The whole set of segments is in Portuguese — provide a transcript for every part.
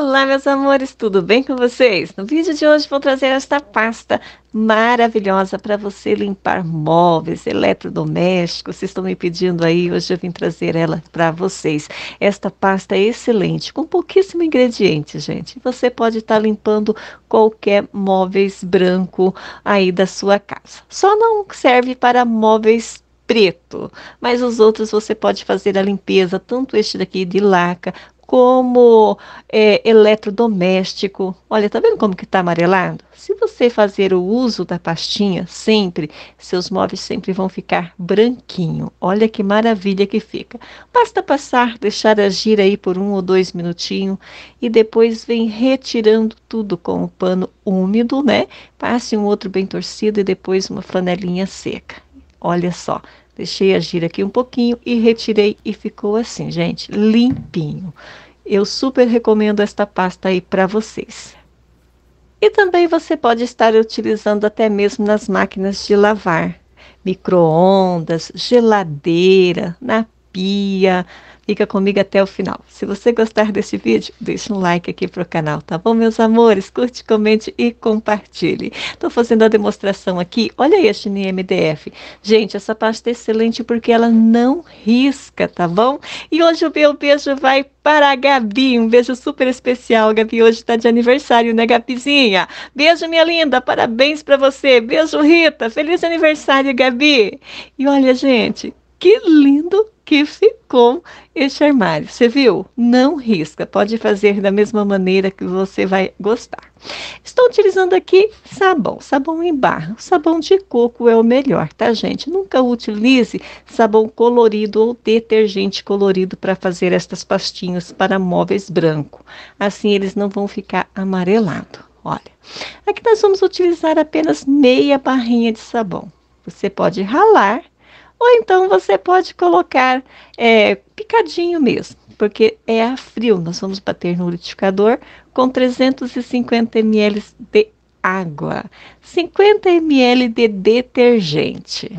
Olá, meus amores, tudo bem com vocês? No vídeo de hoje vou trazer esta pasta maravilhosa para você limpar móveis, eletrodomésticos. Vocês estão me pedindo aí, hoje eu vim trazer ela para vocês. Esta pasta é excelente, com pouquíssimo ingrediente, gente. Você pode estar tá limpando qualquer móveis branco aí da sua casa. Só não serve para móveis preto, mas os outros você pode fazer a limpeza, tanto este daqui de laca como é, eletrodoméstico. Olha, tá vendo como que tá amarelado? Se você fazer o uso da pastinha sempre, seus móveis sempre vão ficar branquinho. Olha que maravilha que fica. Basta passar, deixar agir aí por um ou dois minutinhos e depois vem retirando tudo com o um pano úmido, né? Passe um outro bem torcido e depois uma flanelinha seca. Olha só, Deixei agir aqui um pouquinho e retirei e ficou assim, gente, limpinho. Eu super recomendo esta pasta aí para vocês. E também você pode estar utilizando até mesmo nas máquinas de lavar, micro-ondas, geladeira, na terapia. Fica comigo até o final. Se você gostar deste vídeo, deixa um like aqui para o canal, tá bom, meus amores? Curte, comente e compartilhe. Estou fazendo a demonstração aqui. Olha este NMDF. Gente, essa pasta é excelente porque ela não risca, tá bom? E hoje o meu beijo vai para a Gabi. Um beijo super especial. Gabi hoje está de aniversário, né, Gabizinha? Beijo, minha linda. Parabéns para você. Beijo, Rita. Feliz aniversário, Gabi. E olha, gente, que lindo que ficou este armário. Você viu? Não risca, pode fazer da mesma maneira que você vai gostar. Estou utilizando aqui sabão, sabão em barra. sabão de coco é o melhor, tá, gente? Nunca utilize sabão colorido ou detergente colorido para fazer estas pastinhas para móveis branco. Assim eles não vão ficar amarelado. Olha, aqui nós vamos utilizar apenas meia barrinha de sabão. Você pode ralar ou então você pode colocar é, picadinho mesmo, porque é a frio. Nós vamos bater no liquidificador com 350 ml de água, 50 ml de detergente.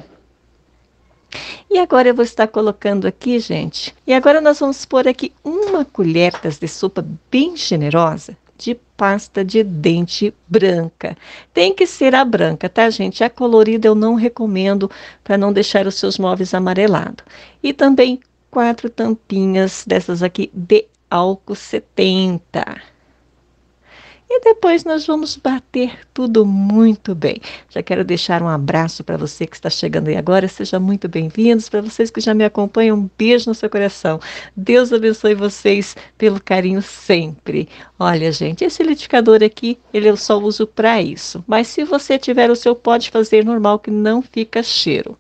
E agora eu vou estar colocando aqui, gente. E agora nós vamos pôr aqui uma colher de sopa bem generosa de pasta de dente branca. Tem que ser a branca, tá, gente? A colorida eu não recomendo para não deixar os seus móveis amarelados. E também quatro tampinhas dessas aqui de álcool 70 e depois nós vamos bater tudo muito bem. Já quero deixar um abraço para você que está chegando aí agora, Seja muito bem-vindos. Para vocês que já me acompanham, um beijo no seu coração. Deus abençoe vocês pelo carinho sempre. Olha, gente, esse liquidificador aqui, ele eu só uso para isso. Mas se você tiver o seu, pode fazer normal que não fica cheiro.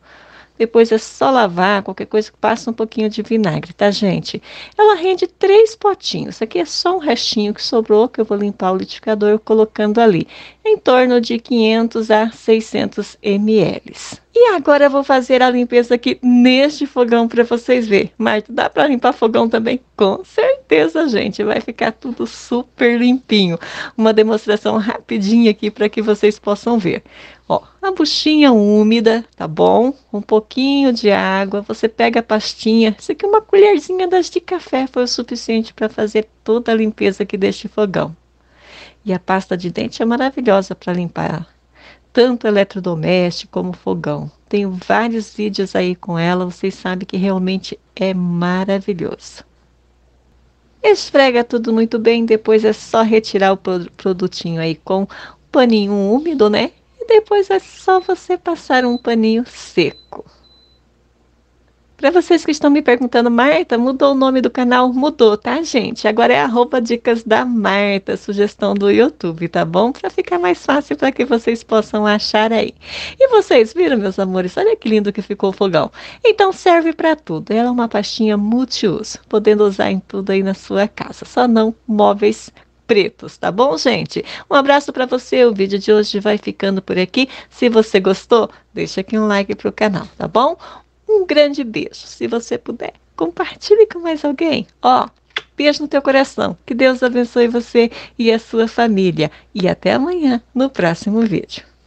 Depois é só lavar, qualquer coisa que passa um pouquinho de vinagre, tá, gente? Ela rende três potinhos. Aqui é só um restinho que sobrou, que eu vou limpar o liquidificador colocando ali. Em torno de 500 a 600 ml. E agora eu vou fazer a limpeza aqui neste fogão para vocês verem. Mas dá para limpar fogão também? Com certeza, gente. Vai ficar tudo super limpinho. Uma demonstração rapidinha aqui para que vocês possam ver. Ó, a buchinha úmida, tá bom? Um pouquinho de água, você pega a pastinha. Isso aqui é uma colherzinha das de café foi o suficiente para fazer toda a limpeza aqui deste fogão. E a pasta de dente é maravilhosa para limpar tanto eletrodoméstico como fogão. Tenho vários vídeos aí com ela, vocês sabem que realmente é maravilhoso. Esfrega tudo muito bem, depois é só retirar o produtinho aí com um paninho úmido, né? Depois é só você passar um paninho seco. Para vocês que estão me perguntando, Marta, mudou o nome do canal? Mudou, tá, gente? Agora é arroba dicas da Marta, sugestão do YouTube, tá bom? Para ficar mais fácil para que vocês possam achar aí. E vocês viram, meus amores? Olha que lindo que ficou o fogão. Então serve para tudo. Ela é uma pastinha multiuso, podendo usar em tudo aí na sua casa. Só não móveis pretos, tá bom, gente? Um abraço para você. O vídeo de hoje vai ficando por aqui. Se você gostou, deixa aqui um like pro canal, tá bom? Um grande beijo. Se você puder, compartilhe com mais alguém. Ó, beijo no teu coração. Que Deus abençoe você e a sua família. E até amanhã no próximo vídeo.